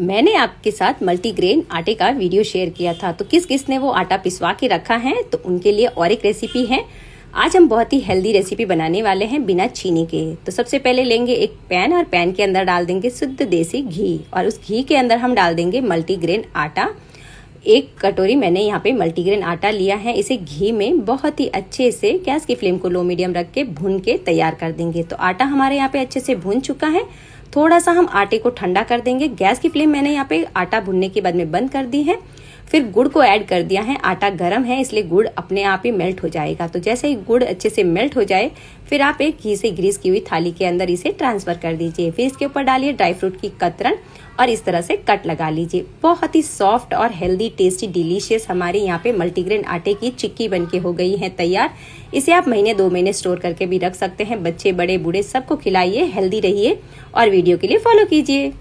मैंने आपके साथ मल्टीग्रेन आटे का वीडियो शेयर किया था तो किस किस ने वो आटा पिसवा के रखा है तो उनके लिए और एक रेसिपी है आज हम बहुत ही हेल्दी रेसिपी बनाने वाले हैं बिना चीनी के तो सबसे पहले लेंगे एक पैन और पैन के अंदर डाल देंगे शुद्ध देसी घी और उस घी के अंदर हम डाल देंगे मल्टीग्रेन आटा एक कटोरी मैंने यहाँ पे मल्टीग्रेन आटा लिया है इसे घी में बहुत ही अच्छे से गैस की फ्लेम को लो मीडियम रख के भून के तैयार कर देंगे तो आटा हमारे यहाँ पे अच्छे से भून चुका है थोड़ा सा हम आटे को ठंडा कर देंगे गैस की फ्लेम मैंने यहाँ पे आटा भूनने के बाद में बंद कर दी है फिर गुड़ को ऐड कर दिया है आटा गर्म है इसलिए गुड़ अपने आप ही मेल्ट हो जाएगा तो जैसे ही गुड़ अच्छे से मेल्ट हो जाए फिर आप एक घी से ग्रीस की हुई थाली के अंदर इसे ट्रांसफर कर दीजिए फिर इसके ऊपर डालिए ड्राई फ्रूट की कतरन और इस तरह से कट लगा लीजिए बहुत ही सॉफ्ट और हेल्दी टेस्टी डिलीशियस हमारे यहाँ पे मल्टीग्रेन आटे की चिक्की बन के हो गई है तैयार इसे आप महीने दो महीने स्टोर करके भी रख सकते हैं बच्चे बड़े बूढ़े सबको खिलाइए हेल्दी रहिए और वीडियो के लिए फॉलो कीजिए